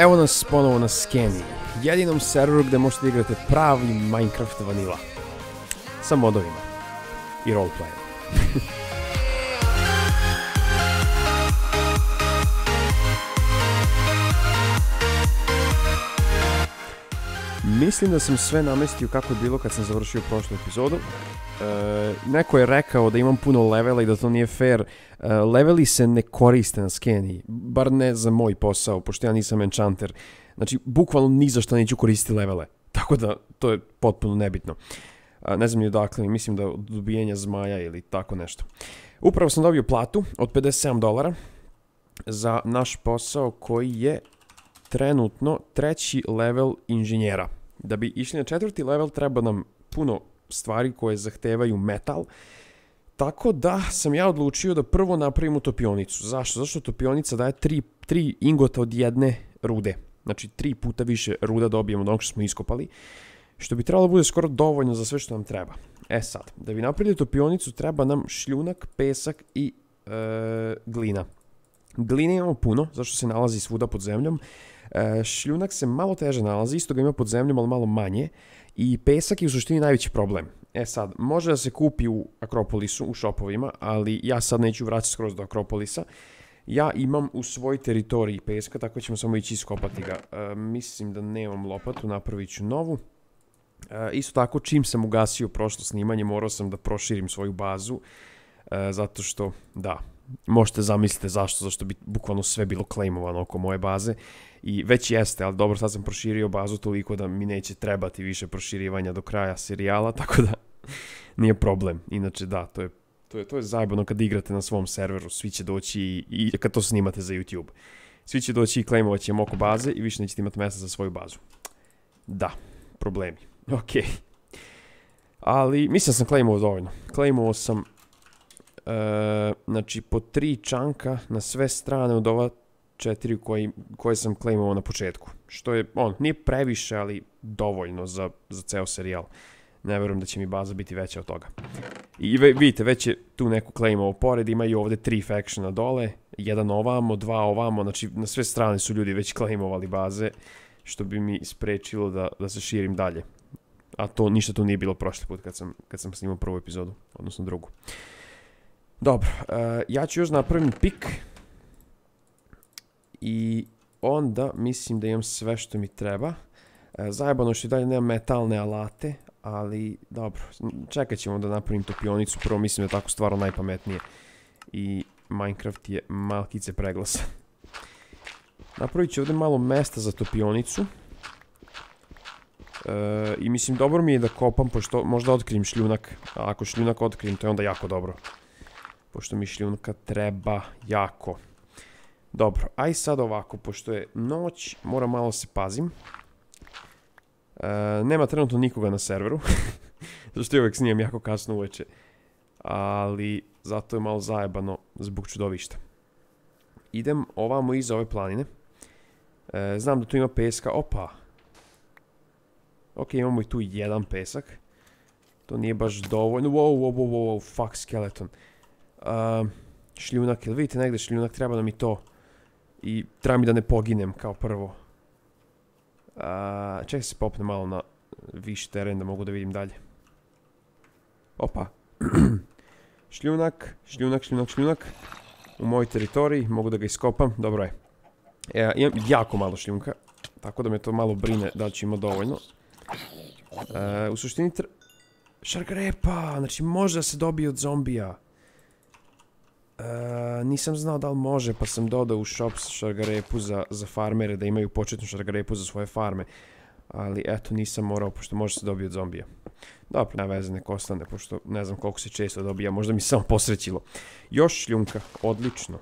Evo nas ponovo na Skemi, jedinom serveru gdje možete igrati pravi Minecraft vanila. Sa modovima. I roleplayom. Mislim da sam sve namestio kako je bilo kad sam završio prošlu epizodu. E, neko je rekao da imam puno levela i da to nije fair, Eh, leveli se ne koriste na skeni, bar ne za moj posao, pošto ja nisam enchanter. Znači, bukvalno ni za što neću koristiti levele. Tako da, to je potpuno nebitno. Eh, ne znam ni odakle, mislim da od dobijenja zmaja ili tako nešto. Upravo sam dobio platu od 57 dolara za naš posao koji je trenutno treći level inženjera. Da bi išli na četvrti level treba nam puno stvari koje zahtevaju metal. Tako da sam ja odlučio da prvo napravim utopionicu. Zašto? Zašto topionica daje tri, tri ingota od jedne rude. Znači tri puta više ruda dobijemo od onog što smo iskopali. Što bi trebalo bude skoro dovoljno za sve što nam treba. E sad, da bi napravili topionicu treba nam šljunak, pesak i e, glina. Gline imamo puno, zašto se nalazi svuda pod zemljom. E, šljunak se malo teže nalazi, isto ga ima pod zemljom, ali malo manje. I pesak je u suštini najveći problem. E sad, može da se kupi u Akropolisu, u šopovima, ali ja sad neću vraćati skroz do Akropolisa. Ja imam u svoj teritoriji peska, tako ćemo samo ići iskopati ga. E, mislim da nemam lopatu, napravit ću novu. E, isto tako, čim sam ugasio prošlo snimanje, morao sam da proširim svoju bazu. E, zato što, da, možete zamislite zašto, zašto bi bukvalno sve bilo klejmovano oko moje baze. I već jeste, ali dobro, sad sam proširio bazu toliko da mi neće trebati više proširivanja do kraja serijala, tako da nije problem. Inače, da, to je, to je, to zajebano kad igrate na svom serveru, svi će doći i, i kad to snimate za YouTube. Svi će doći i claimovat će moko baze i više nećete imati mjesta za svoju bazu. Da, problemi. Okej. Ali, mislim sam claimovao dovoljno. Claimovao sam, e, znači, po tri čanka na sve strane od ova četiri koji, koje sam claimovao na početku. Što je, on, nije previše, ali dovoljno za, za ceo serijal ne vjerujem da će mi baza biti veća od toga. I vidite, već je tu neku claimovo pored, ima i ovdje tri factiona dole, jedan ovamo, dva ovamo, znači na sve strane su ljudi već claimovali baze, što bi mi sprečilo da, se širim dalje. A to, ništa tu nije bilo prošli put kad sam, snimao prvu epizodu, odnosno drugu. Dobro, eh, ja ću još napraviti pik. I onda mislim da imam sve što mi treba. Eh, zajebano što i dalje nemam metalne alate, ali, dobro, čekat ćemo da napravim topionicu, prvo mislim da je tako stvarno najpametnije. I Minecraft je malkice preglasan. Napravit ću ovdje malo mesta za topionicu. E, I mislim, dobro mi je da kopam, pošto možda otkrijem šljunak. A ako šljunak otkrijem, to je onda jako dobro. Pošto mi šljunka treba jako. Dobro, aj sad ovako, pošto je noć, moram malo se pazim. E, nema trenutno nikoga na serveru, Zašto je uvijek snijem jako kasno uveče, ali zato je malo zajebano zbog čudovišta. Idem ovamo iza ove planine. E, znam da tu ima peska, opa. Ok, imamo i tu jedan pesak. To nije baš dovoljno, wow, wow, wow, wow, fuck skeleton. Um, šljunak, jel vidite negdje šljunak, treba nam i to. I treba mi da ne poginem kao prvo. Čekaj se popne malo na viši teren da mogu da vidim dalje. Opa. šljunak, šljunak, šljunak, šljunak. U mojoj teritoriji, mogu da ga iskopam, dobro je. E, imam jako malo šljunka, tako da me to malo brine da li će dovoljno. E, u suštini... Šargarepa, znači može da se dobije od zombija. E, nisam znao da li može, pa sam dodao u shops šargarepu za, za farmere, da imaju početnu šargarepu za svoje farme. Ali eto, nisam morao, pošto može se dobiti od zombija. Dobro, na veze, ostane, pošto ne znam koliko se često dobija, možda mi se samo posrećilo. Još šljunka, odlično.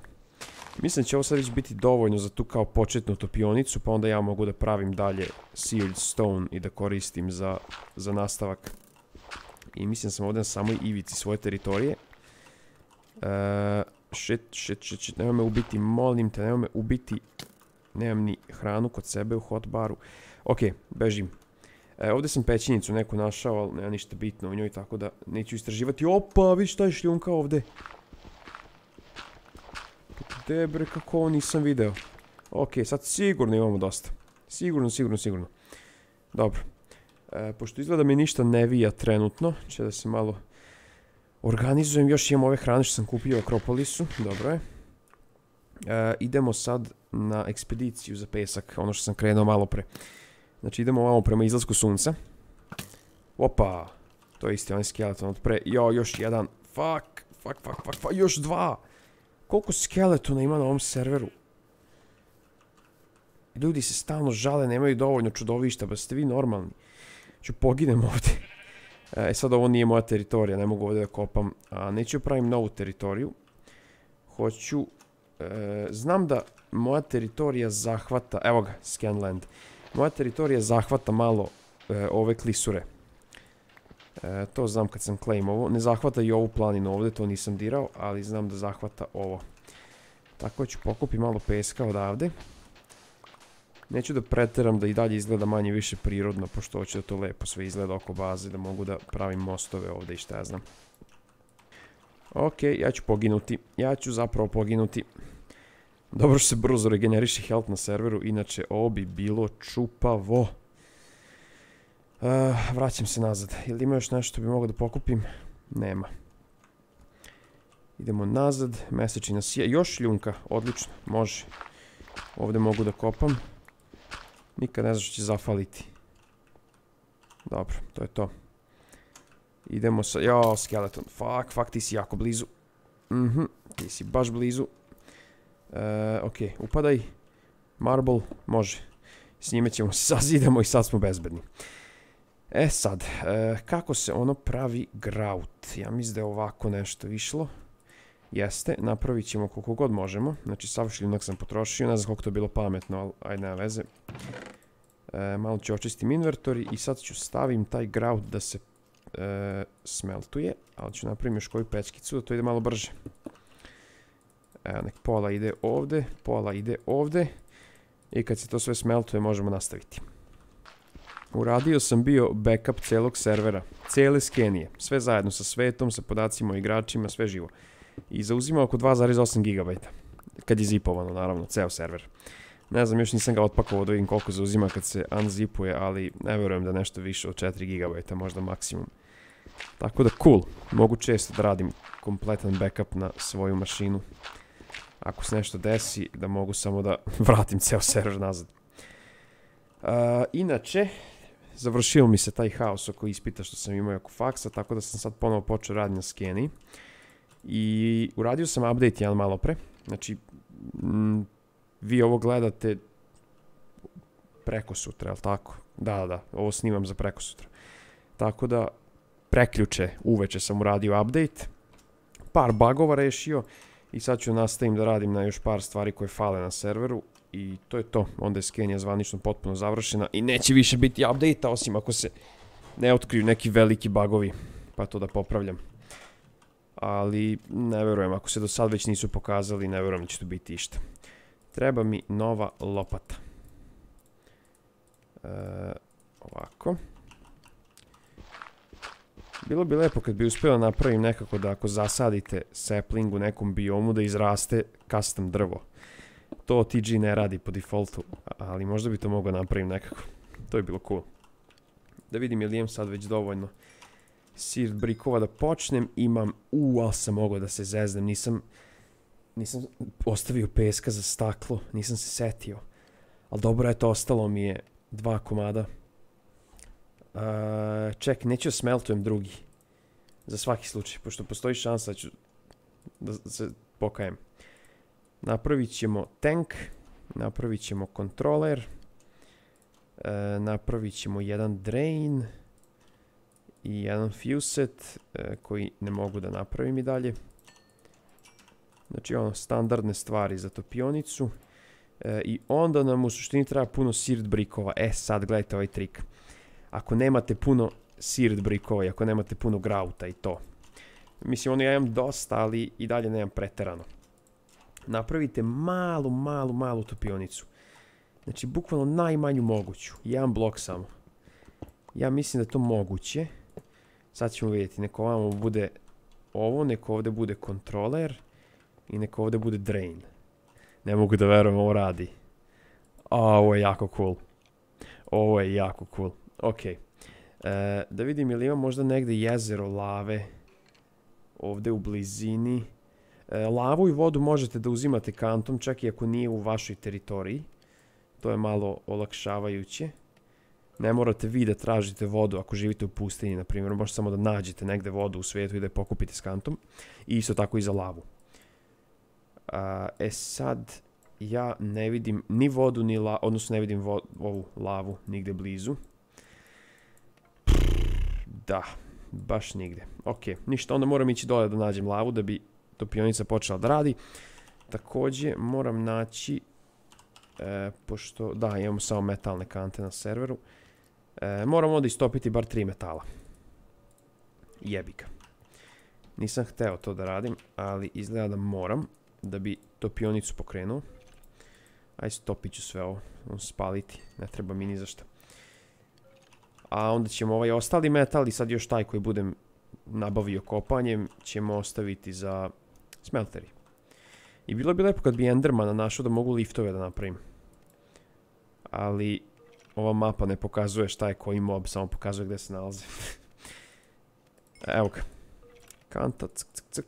Mislim će ovo sad već biti dovoljno za tu kao početnu topionicu, pa onda ja mogu da pravim dalje sealed stone i da koristim za, nastavak. I mislim sam ovdje na samoj ivici svoje teritorije. E, shit, shit, shit, shit, nemoj me ubiti, molim te, nemoj me ubiti. Nemam ni hranu kod sebe u hotbaru. Ok, bežim. E, ovdje sam pećinicu neku našao, ali nema ništa bitno u njoj, tako da neću istraživati. Opa, vi šta je šljunka ovdje. Gde bre, kako ovo nisam video. Ok, sad sigurno imamo dosta. Sigurno, sigurno, sigurno. Dobro. E, pošto izgleda mi ništa ne vija trenutno, će da se malo Organizujem, još imam ove hrane što sam kupio u Akropolisu, dobro je. E, idemo sad na ekspediciju za pesak, ono što sam krenuo malo pre. Znači idemo ovamo prema izlasku sunca. Opa, to je isti onaj skeleton od pre. Jo, još jedan. Fuck, fuck, fuck, fuck, fuck, još dva. Koliko skeletona ima na ovom serveru? Ljudi se stalno žale, nemaju dovoljno čudovišta, ba pa ste vi normalni. Ću poginem ovdje. E sad ovo nije moja teritorija, ne mogu ovdje da kopam. A neću pravim novu teritoriju. Hoću... E, znam da moja teritorija zahvata... Evo ga, Scanland. Moja teritorija zahvata malo e, ove klisure. E, to znam kad sam claim Ne zahvata i ovu planinu ovdje, to nisam dirao, ali znam da zahvata ovo. Tako ću pokupi malo peska odavde. Neću da preteram da i dalje izgleda manje više prirodno, pošto hoću da to lepo sve izgleda oko baze, da mogu da pravim mostove ovdje i šta ja znam. Ok, ja ću poginuti. Ja ću zapravo poginuti. Dobro se brzo regeneriše health na serveru, inače ovo bi bilo čupavo. Eh, vraćam se nazad. Ili ima još nešto bi mogao da pokupim? Nema. Idemo nazad. Mesečina sija. Još ljunka. Odlično. Može. Ovdje mogu da kopam. Nikad ne znaš što će zafaliti. Dobro, to je to. Idemo sa... Jo, skeleton. Fuck, fuck, ti si jako blizu. Mhm, ti si baš blizu. E, ok, upadaj. Marble, može. S njime ćemo se sazidamo i sad smo bezbedni. E sad, e, kako se ono pravi graut? Ja mislim da je ovako nešto išlo. Jeste, napravit ćemo koliko god možemo. Znači, sav šljunak sam potrošio, ne znam koliko to je bilo pametno, ali ajde nema veze. E, malo ću očistim invertori i sad ću stavim taj grout da se e, smeltuje, ali ću napravim još koju pečkicu da to ide malo brže. Evo, nek pola ide ovdje, pola ide ovdje I kad se to sve smeltuje, možemo nastaviti. Uradio sam bio backup celog servera, cijele skenije, sve zajedno sa svetom, sa podacima o igračima, sve živo i zauzima oko 2.8 GB. Kad je zipovano, naravno, ceo server. Ne znam, još nisam ga otpakovao da vidim koliko zauzima kad se unzipuje, ali ne verujem da nešto više od 4 GB, možda maksimum. Tako da cool, mogu često da radim kompletan backup na svoju mašinu. Ako se nešto desi, da mogu samo da vratim ceo server nazad. inače, završio mi se taj haos oko ispita što sam imao oko faksa, tako da sam sad ponovo počeo raditi na skeni. I uradio sam update jedan malo pre. Znači, vi ovo gledate preko sutra, jel tako? Da, da, da, ovo snimam za preko sutra. Tako da, preključe, uveče sam uradio update. Par bagova rešio. I sad ću nastavim da radim na još par stvari koje fale na serveru i to je to. Onda je Skenija zvanično potpuno završena i neće više biti update osim ako se ne otkriju neki veliki bagovi pa to da popravljam ali ne vjerujem, ako se do sad već nisu pokazali, ne vjerujem da će to biti išta. Treba mi nova lopata. E, ovako. Bilo bi lepo kad bi uspio napravim nekako da ako zasadite sapling u nekom biomu da izraste custom drvo. To TG ne radi po defaultu, ali možda bi to mogao napravim nekako. To je bilo cool. Da vidim je li imam sad već dovoljno Sir brikova da počnem, imam, u, ali sam mogao da se zeznem, nisam, nisam ostavio peska za staklo, nisam se setio. Ali dobro, je to ostalo mi je dva komada. Uh, ček, neću smeltujem drugi. Za svaki slučaj, pošto postoji šansa da ću da se pokajem. Napravit ćemo tank, napravit ćemo kontroler, e, napravit ćemo jedan drain, i jedan fuset e, koji ne mogu da napravim i dalje. Znači ono standardne stvari za topionicu. E, I onda nam u suštini treba puno seared brikova. E sad gledajte ovaj trik. Ako nemate puno seared brikova i ako nemate puno grauta i to. Mislim ono ja imam dosta ali i dalje nemam preterano. Napravite malu, malu, malu topionicu. Znači bukvalno najmanju moguću. Jedan blok samo. Ja mislim da je to moguće. Sad ćemo vidjeti, neko ovamo bude ovo, neko ovdje bude kontroler i neko ovdje bude drain. Ne mogu da verujem, ovo radi. ovo je jako cool. Ovo je jako cool. Ok. E, da vidim, ili ima možda negdje jezero lave ovdje u blizini. E, lavu i vodu možete da uzimate kantom, čak i ako nije u vašoj teritoriji. To je malo olakšavajuće. Ne morate vi da tražite vodu ako živite u pustinji, na primjer, možete samo da nađete negde vodu u svijetu i da je pokupite s kantom. I isto tako i za lavu. e sad, ja ne vidim ni vodu, ni la, odnosno ne vidim ovu lavu nigde blizu. Da, baš nigde. Ok, ništa, onda moram ići dole da nađem lavu da bi topionica počela da radi. Također moram naći, e, pošto, da imamo samo metalne kante na serveru, Moramo e, moram onda istopiti bar tri metala. Jebika. Nisam hteo to da radim, ali izgleda da moram da bi topionicu pokrenuo. Aj stopit ću sve ovo, spaliti, ne treba mi ni zašto. A onda ćemo ovaj ostali metal i sad još taj koji budem nabavio kopanjem ćemo ostaviti za smelteri. I bilo bi lepo kad bi Endermana našao da mogu liftove da napravim. Ali ova mapa ne pokazuje šta je koji mob, samo pokazuje gdje se nalazi. Evo ga. Kanta, ck, ck, ck.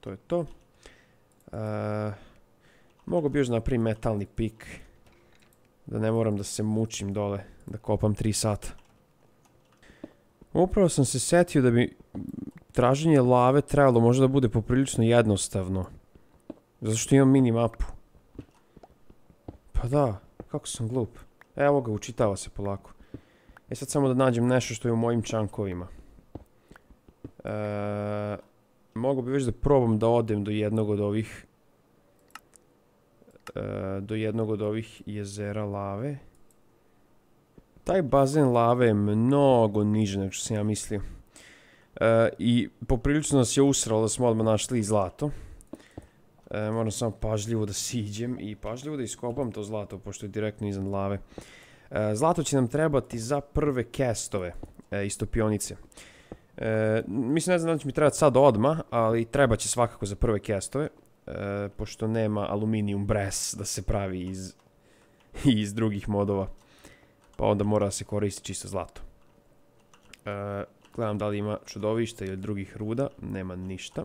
To je to. E, mogu bi još metalni pik. Da ne moram da se mučim dole, da kopam 3 sata. Upravo sam se setio da bi traženje lave trebalo možda da bude poprilično jednostavno. Zato što imam mini mapu. Pa da, kako sam glup. Evo ga, učitava se polako. E sad samo da nađem nešto što je u mojim čankovima. E, mogu bi već da probam da odem do jednog od ovih e, do jednog od ovih jezera lave. Taj bazen lave je mnogo niže nego što sam ja mislio. E, I poprilično nas je usralo da smo odmah našli i zlato. E, moram samo pažljivo da siđem i pažljivo da iskopam to zlato, pošto je direktno iznad lave. E, zlato će nam trebati za prve kestove e, iz istopionice. Mislim, ne znam da će mi trebati sad odmah, ali treba će svakako za prve kestove. Pošto nema aluminium bres da se pravi iz, drugih modova. Pa onda mora da se koristi čisto zlato. Gledam da li ima čudovišta ili drugih ruda. Nema Ništa.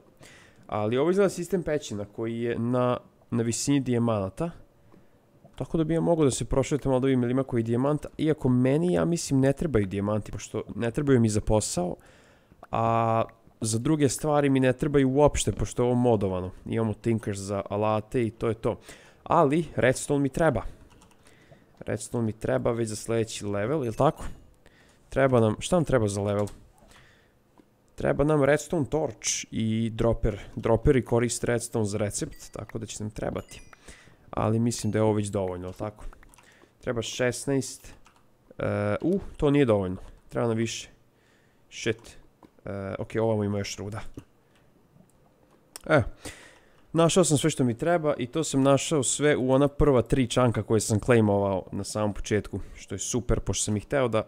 Ali ovo izgleda sistem pećina koji je na, visini dijamanata. Tako da bi ja mogao da se prošljete malo da vidim ili koji dijamanta. Iako meni, ja mislim, ne trebaju dijamanti, pošto ne trebaju mi za posao. A za druge stvari mi ne trebaju uopšte, pošto je ovo modovano. Imamo Tinkers za alate i to je to. Ali, redstone mi treba. Redstone mi treba već za sljedeći level, jel tako? Treba nam, šta nam treba za level? Treba nam redstone torch i dropper. Dropperi koriste redstone za recept, tako da će nam trebati. Ali mislim da je ovo već dovoljno, tako? Treba 16. Eh, uh, to nije dovoljno. Treba nam više. Shit. Eh, ok, ovamo ima još ruda. Evo, Našao sam sve što mi treba i to sam našao sve u ona prva tri čanka koje sam claimovao na samom početku. Što je super, pošto sam ih teo da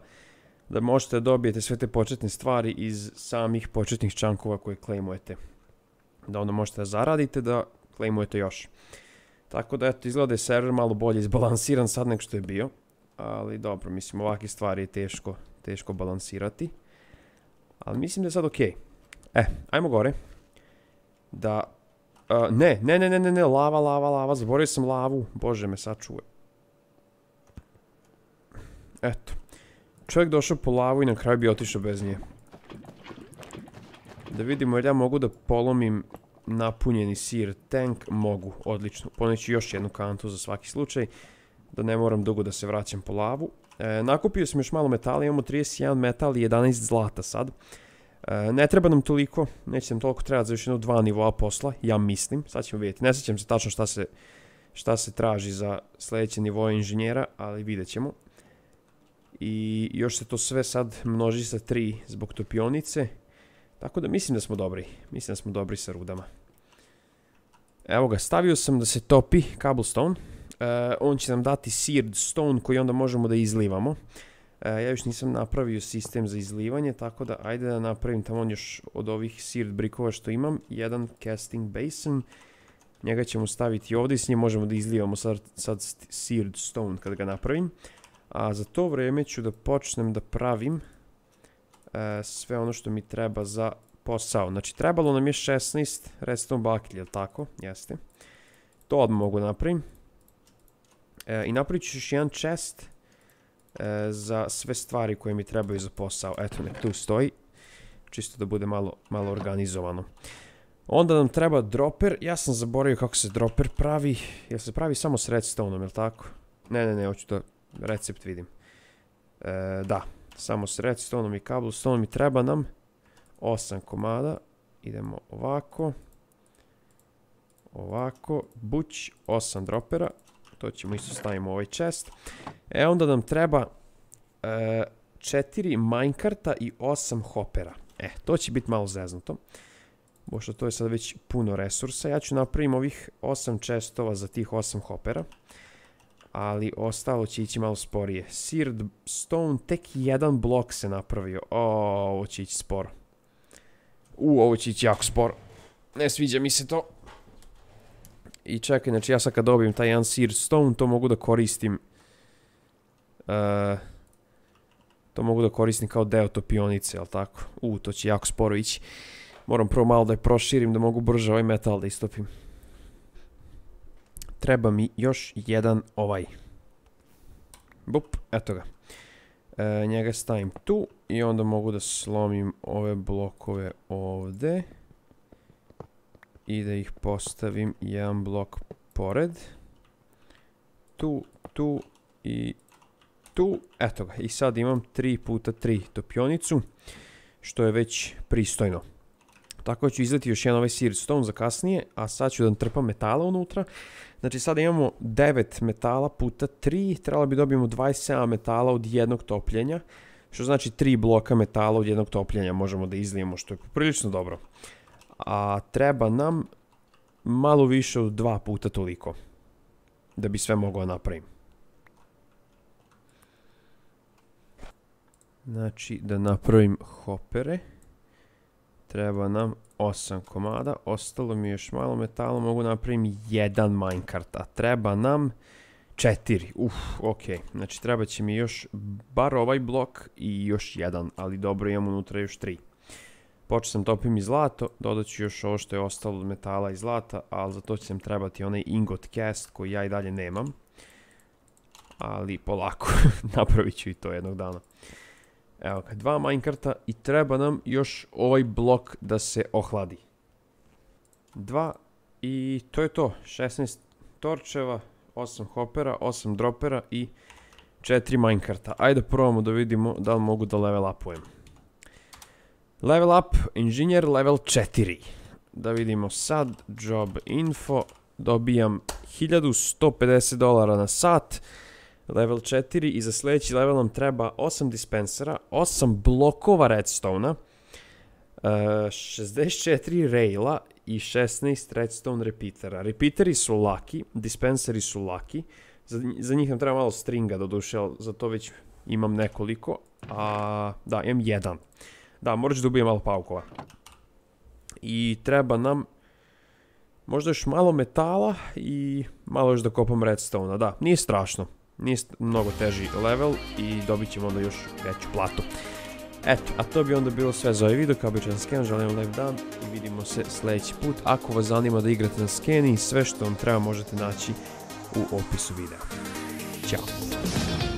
da možete dobijete sve te početne stvari iz samih početnih čankova koje klejmujete Da onda možete da zaradite da klejmujete još. Tako da eto, izgleda je server malo bolje izbalansiran sad nego što je bio. Ali dobro, mislim ovakve stvari je teško, teško balansirati. Ali mislim da je sad ok. E, ajmo gore. Da... ne, ne, ne, ne, ne, ne, lava, lava, lava, zaboravio sam lavu. Bože me, sačuvaj. Eto čovjek došao po lavu i na kraju bi otišao bez nje. Da vidimo jer ja mogu da polomim napunjeni sir tank. Mogu, odlično. Poneću još jednu kantu za svaki slučaj. Da ne moram dugo da se vraćam po lavu. E, nakupio sam još malo metala, imamo 31 metal i 11 zlata sad. E, ne treba nam toliko, neće nam toliko trebati za još jedno dva nivoa posla, ja mislim. Sad ćemo vidjeti, ne sjećam se tačno šta se, šta se traži za sljedeće nivoje inženjera, ali vidjet ćemo i još se to sve sad množi sa 3 zbog topionice. Tako da mislim da smo dobri. Mislim da smo dobri sa rudama. Evo ga, stavio sam da se topi cobblestone. E, on će nam dati seared stone koji onda možemo da izlivamo. E, ja još nisam napravio sistem za izlivanje, tako da ajde da napravim tamo još od ovih seared brikova što imam. Jedan casting basin. Njega ćemo staviti ovdje s njim možemo da izlivamo sad, sad seared stone kad ga napravim. A za to vrijeme ću da počnem da pravim e, sve ono što mi treba za posao. Znači trebalo nam je 16 redstone baklji, jel tako? Jeste. To odmah mogu napravim. E, I napravit ću još jedan chest e, za sve stvari koje mi trebaju za posao. Eto, nek tu stoji. Čisto da bude malo, malo organizovano. Onda nam treba dropper. Ja sam zaboravio kako se dropper pravi. Jel se pravi samo s redstoneom, jel tako? Ne, ne, ne, hoću da Recept vidim. E, da, samo s mi i cobblestoneom mi treba nam 8 komada. Idemo ovako. Ovako, buć, 8 dropera. To ćemo isto stavimo u ovaj chest. E onda nam treba e, 4 minecarta i 8 hopera. E, to će biti malo zeznuto. Pošto to je sad već puno resursa. Ja ću napravim ovih 8 chestova za tih 8 hopera ali ostalo će ići malo sporije. Seared Stone, tek jedan blok se napravio. O, ovo će ići sporo. U, ovo će ići jako sporo. Ne sviđa mi se to. I čekaj, znači ja sad kad dobijem taj jedan Seared Stone, to mogu da koristim... E, to mogu da koristim kao deo topionice, jel tako? U, to će jako sporo ići. Moram prvo malo da je proširim, da mogu brže ovaj metal da istopim. Treba mi još jedan ovaj. Bup, eto ga. E, njega stavim tu i onda mogu da slomim ove blokove ovdje. I da ih postavim jedan blok pored. Tu, tu i tu. Eto ga. I sad imam 3 puta 3 topionicu. Što je već pristojno. Tako će ću izdati još jedan ovaj Seared Stone za kasnije, a sad ću da trpam metala unutra. Znači sada imamo 9 metala puta 3, trebalo bi dobijemo 27 metala od jednog topljenja, što znači 3 bloka metala od jednog topljenja možemo da izlijemo, što je prilično dobro. A treba nam malo više od 2 puta toliko, da bi sve mogao napravim. Znači da napravim hopere. Treba nam osam komada, ostalo mi još malo metala, mogu napravim jedan minecart, a treba nam četiri, uff, ok, znači treba će mi još bar ovaj blok i još jedan, ali dobro imam unutra još 3. Počeo sam topim i zlato, dodat ću još ovo što je ostalo od metala i zlata, ali za to će nam trebati onaj ingot cast koji ja i dalje nemam. Ali polako, napravit ću i to jednog dana. Evo ga, dva minecarta i treba nam još ovaj blok da se ohladi. 2 i to je to. 16 torčeva, 8 hopera, 8 dropera i 4 minecarta. Ajde probamo da vidimo da li mogu da level upujem. Level up, inženjer level 4. Da vidimo sad, job info, dobijam 1150 dolara na sat level 4 i za sljedeći level nam treba 8 dispensera, 8 blokova redstone-a, 64 e, raila i 16 redstone repeatera. Repeateri su laki, dispenseri su laki, za, njih nam treba malo stringa doduše, ali za to već imam nekoliko, a da, imam jedan. Da, morat ću da ubijem malo paukova. I treba nam možda još malo metala i malo još da kopam redstone da, nije strašno nije mnogo teži level i dobit ćemo onda još veću platu. Eto, a to bi onda bilo sve za ovaj video, kao običan sken, želim vam dan i vidimo se sljedeći put. Ako vas zanima da igrate na skeni, sve što vam treba možete naći u opisu videa. Ćao!